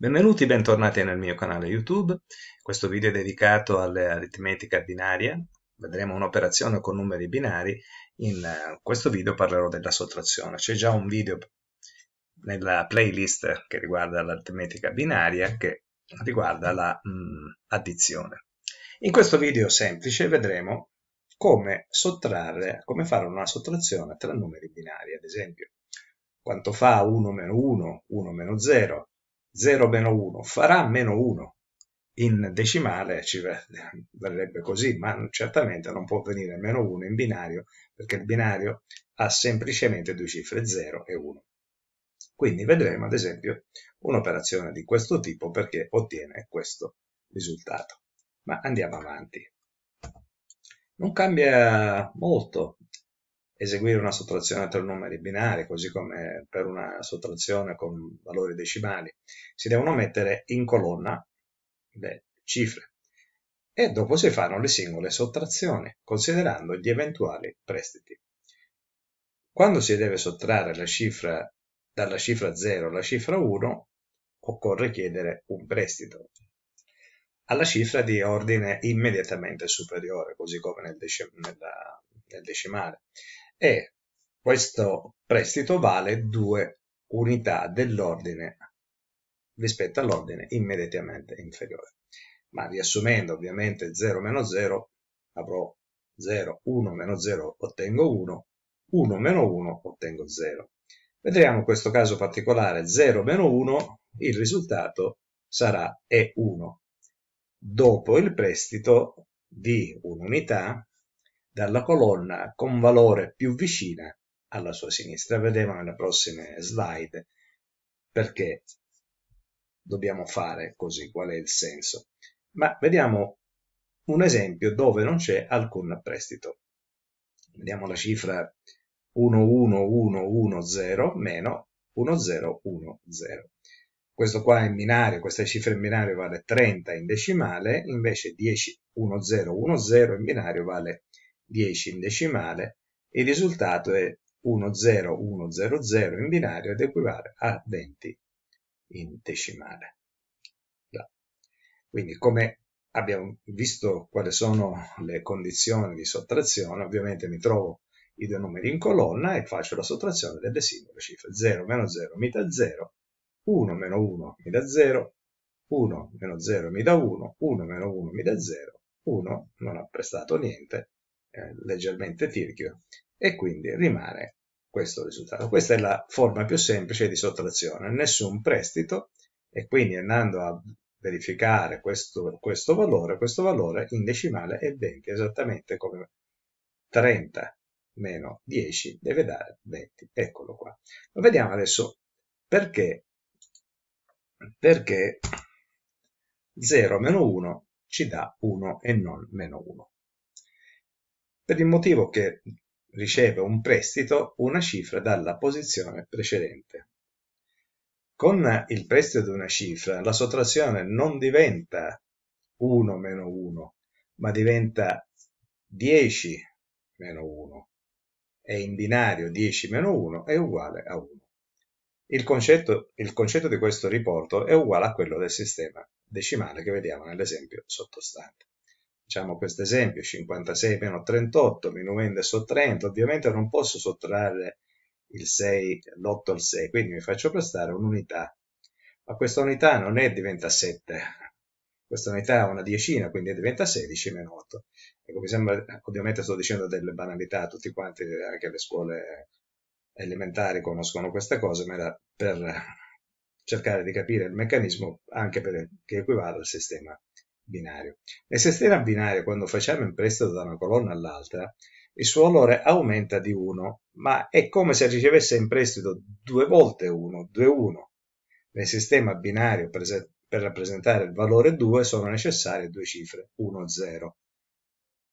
Benvenuti e bentornati nel mio canale YouTube. Questo video è dedicato all'aritmetica binaria. Vedremo un'operazione con numeri binari. In eh, questo video parlerò della sottrazione. C'è già un video nella playlist che riguarda l'aritmetica binaria che riguarda la mm, In questo video semplice vedremo come sottrarre, come fare una sottrazione tra numeri binari, ad esempio. Quanto fa 1 meno 1, 1 meno 0, 0 1 farà meno 1 in decimale ci verrebbe così, ma certamente non può venire meno 1 in binario perché il binario ha semplicemente due cifre 0 e 1. Quindi vedremo ad esempio un'operazione di questo tipo perché ottiene questo risultato. Ma andiamo avanti. Non cambia molto eseguire una sottrazione tra numeri binari, così come per una sottrazione con valori decimali, si devono mettere in colonna le cifre e dopo si fanno le singole sottrazioni, considerando gli eventuali prestiti. Quando si deve sottrarre la cifra dalla cifra 0 alla cifra 1, occorre chiedere un prestito alla cifra di ordine immediatamente superiore, così come nel, decim nella, nel decimale e questo prestito vale due unità dell'ordine rispetto all'ordine immediatamente inferiore. Ma riassumendo ovviamente 0 meno 0 avrò 0, 1 meno 0 ottengo 1, 1 meno 1 ottengo 0. Vedremo questo caso particolare 0 meno 1 il risultato sarà E1 dopo il prestito di un'unità dalla colonna con valore più vicina alla sua sinistra. Vedremo nelle prossime slide perché dobbiamo fare così, qual è il senso. Ma vediamo un esempio dove non c'è alcun prestito. Vediamo la cifra 11110 meno 1010. Questo qua in binario, questa cifra in binario vale 30 in decimale, invece 1010 in binario vale 10 in decimale, il risultato è 10100 in binario ed equivale a 20 in decimale. Quindi come abbiamo visto quali sono le condizioni di sottrazione, ovviamente mi trovo i due numeri in colonna e faccio la sottrazione delle singole cifre. 0 meno 0 mi dà 0, 1 meno 1 mi dà 0, 1 meno 0 mi dà 1, 1 meno 1 mi dà 0, 1 non ha prestato niente, eh, leggermente tirchio e quindi rimane questo risultato. Questa è la forma più semplice di sottrazione, nessun prestito e quindi andando a verificare questo, questo valore, questo valore in decimale è 20, esattamente come 30 meno 10 deve dare 20, eccolo qua. Lo vediamo adesso perché, perché 0 meno 1 ci dà 1 e non meno 1 per il motivo che riceve un prestito una cifra dalla posizione precedente. Con il prestito di una cifra la sottrazione non diventa 1 meno 1, ma diventa 10 meno 1 e in binario 10 meno 1 è uguale a 1. Il concetto, il concetto di questo riporto è uguale a quello del sistema decimale che vediamo nell'esempio sottostante facciamo questo esempio, 56 meno 38, minuendo e sottraendo, ovviamente non posso sottrarre il 6, l'8 al 6, quindi mi faccio prestare un'unità. Ma questa unità non è diventa 7, questa unità è una diecina, quindi diventa 16 meno 8. Ecco, mi sembra, ovviamente sto dicendo delle banalità, tutti quanti, anche le scuole elementari conoscono queste cose, ma era per cercare di capire il meccanismo anche per, che equivale al sistema binario. E se binario, quando facciamo in prestito da una colonna all'altra, il suo valore aumenta di 1, ma è come se ricevesse in prestito due volte 1, 2, 1. Nel sistema binario per rappresentare il valore 2 sono necessarie due cifre, 1, 0.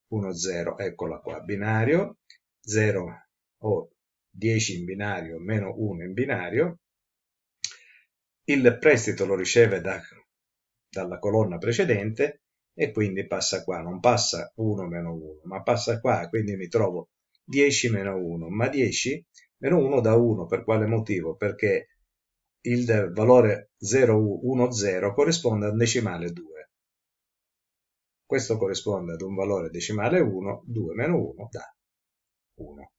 1, 0, eccola qua, binario, 0 o 10 in binario meno 1 in binario. Il prestito lo riceve da dalla colonna precedente e quindi passa qua, non passa 1 meno 1, ma passa qua, quindi mi trovo 10 meno 1, ma 10 meno 1 da 1, per quale motivo? Perché il valore 010 corrisponde al decimale 2. Questo corrisponde ad un valore decimale 1, 2 meno 1 da 1.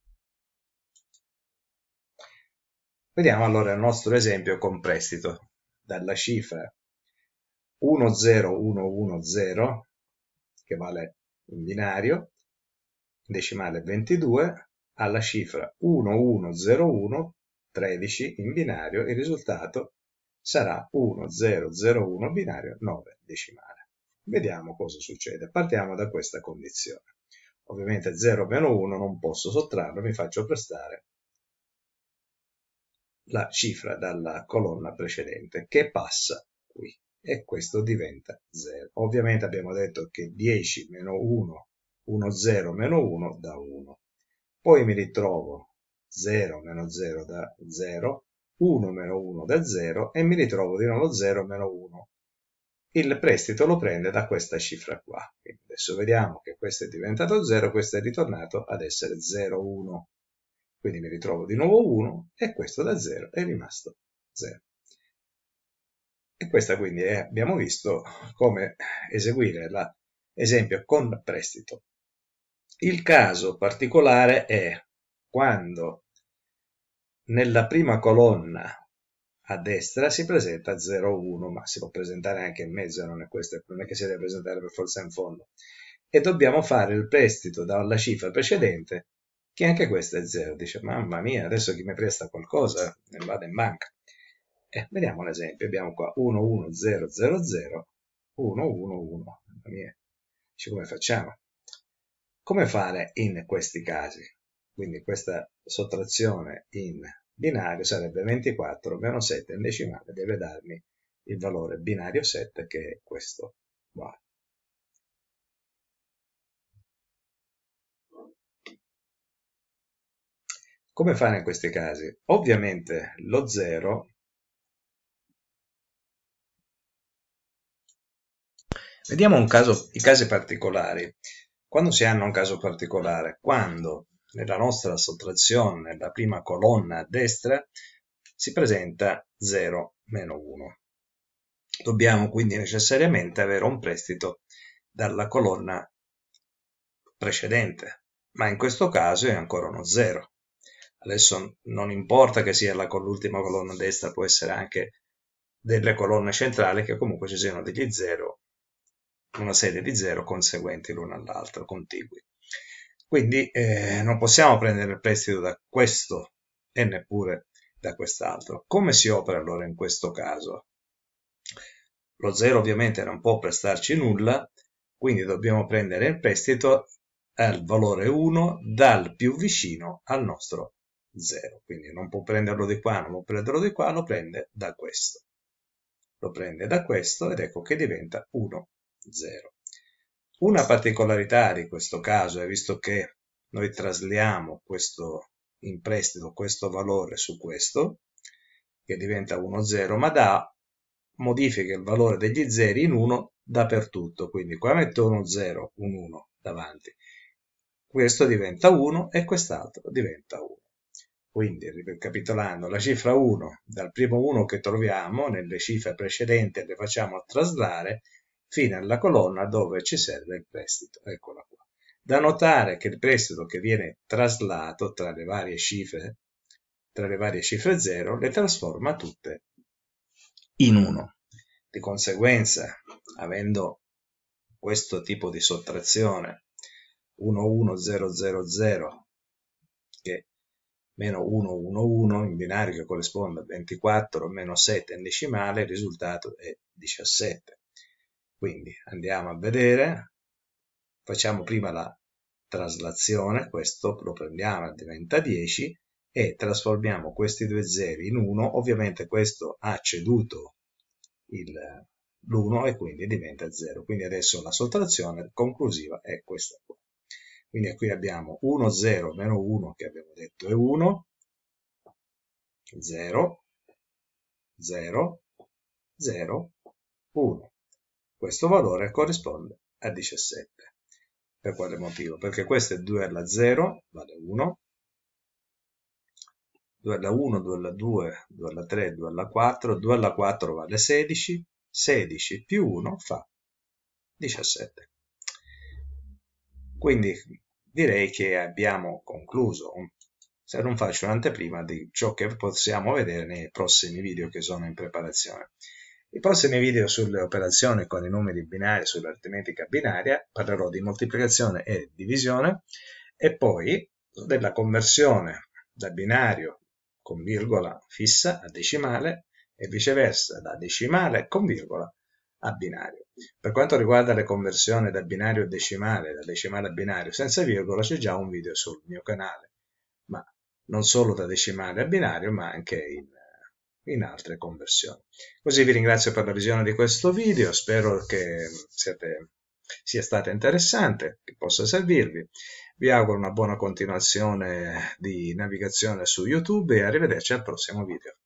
Vediamo allora il nostro esempio con prestito. Dalla cifra 10110 che vale in binario decimale 22 alla cifra 1101 13 in binario il risultato sarà 1001 binario 9 decimale. Vediamo cosa succede. Partiamo da questa condizione. Ovviamente 0 meno 1 non posso sottrarlo, mi faccio prestare la cifra dalla colonna precedente che passa qui e questo diventa 0. Ovviamente abbiamo detto che 10 meno 1, 1, 0 meno 1 da 1. Poi mi ritrovo 0 meno 0 da 0, 1 meno 1 da 0 e mi ritrovo di nuovo 0 meno 1. Il prestito lo prende da questa cifra qua. Quindi adesso vediamo che questo è diventato 0, questo è ritornato ad essere 0, 1. Quindi mi ritrovo di nuovo 1 e questo da 0 è rimasto 0. E questa quindi è, abbiamo visto come eseguire l'esempio con prestito. Il caso particolare è quando nella prima colonna a destra si presenta 0,1, ma si può presentare anche in mezzo, non è questo, non è che si deve presentare per forza in fondo. E dobbiamo fare il prestito dalla cifra precedente, che anche questa è 0. Dice, mamma mia, adesso chi mi presta qualcosa vado in banca. Eh, vediamo un esempio, abbiamo qua 11000, 111, come facciamo? Come fare in questi casi? Quindi questa sottrazione in binario sarebbe 24 meno 7 in decimale deve darmi il valore binario 7 che è questo qua. Come fare in questi casi? Ovviamente lo 0 Vediamo caso, i casi particolari. Quando si hanno un caso particolare? Quando nella nostra sottrazione, nella prima colonna a destra, si presenta 0 meno 1. Dobbiamo quindi necessariamente avere un prestito dalla colonna precedente, ma in questo caso è ancora uno 0. Adesso non importa che sia l'ultima colonna a destra, può essere anche delle colonne centrali che comunque ci siano degli 0 una serie di 0 conseguenti l'uno all'altro, contigui. Quindi eh, non possiamo prendere il prestito da questo e neppure da quest'altro. Come si opera allora in questo caso? Lo 0 ovviamente non può prestarci nulla, quindi dobbiamo prendere il prestito al valore 1 dal più vicino al nostro 0. Quindi non può prenderlo di qua, non può prenderlo di qua, lo prende da questo. Lo prende da questo ed ecco che diventa 1. 0. Una particolarità di questo caso è visto che noi trasliamo questo in prestito questo valore su questo che diventa 1 0 ma da modifica il valore degli zeri in 1 dappertutto quindi qua metto 1, 0 un 1 davanti questo diventa 1 e quest'altro diventa 1 quindi ricapitolando la cifra 1 dal primo 1 che troviamo nelle cifre precedenti le facciamo traslare fino alla colonna dove ci serve il prestito. Eccola qua. Da notare che il prestito che viene traslato tra le varie cifre, tra le varie cifre 0, le trasforma tutte in 1. Di conseguenza, avendo questo tipo di sottrazione 11000 che meno 111 in binario che corrisponde a 24 meno 7 in decimale, il risultato è 17. Quindi andiamo a vedere, facciamo prima la traslazione, questo lo prendiamo, diventa 10, e trasformiamo questi due zeri in 1, ovviamente questo ha ceduto l'1 e quindi diventa 0. Quindi adesso la sottrazione conclusiva è questa qua. Quindi qui abbiamo 1, 0, meno 1 che abbiamo detto è 1, 0, 0, 0, 1. Questo valore corrisponde a 17. Per quale motivo? Perché questo è 2 alla 0, vale 1, 2 alla 1, 2 alla 2, 2 alla 3, 2 alla 4, 2 alla 4 vale 16, 16 più 1 fa 17. Quindi direi che abbiamo concluso, se non faccio un'anteprima di ciò che possiamo vedere nei prossimi video che sono in preparazione. I prossimi video sulle operazioni con i numeri binari, sull'aritmetica binaria, parlerò di moltiplicazione e divisione e poi della conversione da binario con virgola fissa a decimale e viceversa da decimale con virgola a binario. Per quanto riguarda le conversioni da binario a decimale, da decimale a binario senza virgola, c'è già un video sul mio canale, ma non solo da decimale a binario, ma anche in in altre conversioni. Così vi ringrazio per la visione di questo video, spero che siate, sia stata interessante, che possa servirvi. Vi auguro una buona continuazione di navigazione su YouTube e arrivederci al prossimo video.